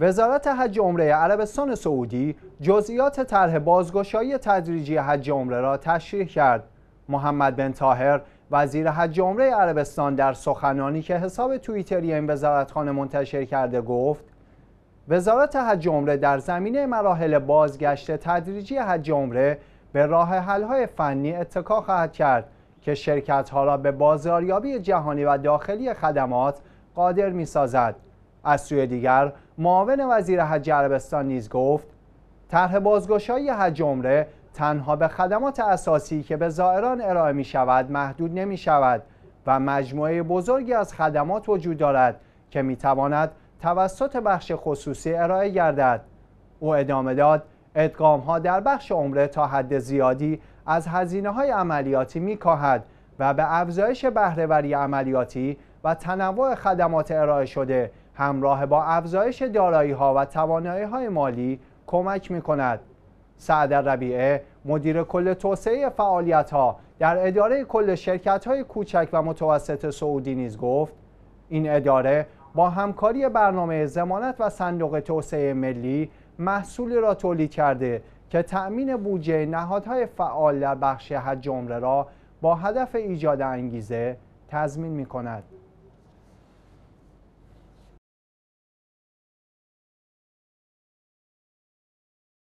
وزارت حج عمره عربستان سعودی جزئیات طرح بازگشایی تدریجی حج عمره را تشریح کرد. محمد بن تاهر وزیر حج عمره عربستان در سخنانی که حساب توییتری این وزارتخانه منتشر کرده گفت وزارت حج عمره در زمینه مراحل بازگشت تدریجی حج عمره به راه حل‌های فنی اتکا خواهد کرد که شرکت‌ها را به بازاریابی جهانی و داخلی خدمات قادر می‌سازد. از سوی دیگر معاون وزیر حج عربستان نیز گفت طرح بازگشایی حج عمره تنها به خدمات اساسی که به زائران ارائه می شود محدود نمی شود و مجموعه بزرگی از خدمات وجود دارد که می تواند توسط بخش خصوصی ارائه گردد او ادامه داد ادغام ها در بخش عمره تا حد زیادی از هزینه های عملیاتی می کاهد و به افزایش بهرهوری عملیاتی و تنوع خدمات ارائه شده همراه با افزایش دارایی ها و توانایی های مالی کمک می کند. سعد ربیعه مدیر کل توسعه فعالیت ها در اداره کل شرکت های کوچک و متوسط سعودی نیز گفت این اداره با همکاری برنامه زمانت و صندوق توسعه ملی محصولی را تولید کرده که تأمین بودجه نهادهای فعال در بخش حج عمره را با هدف ایجاد انگیزه تضمین می کند.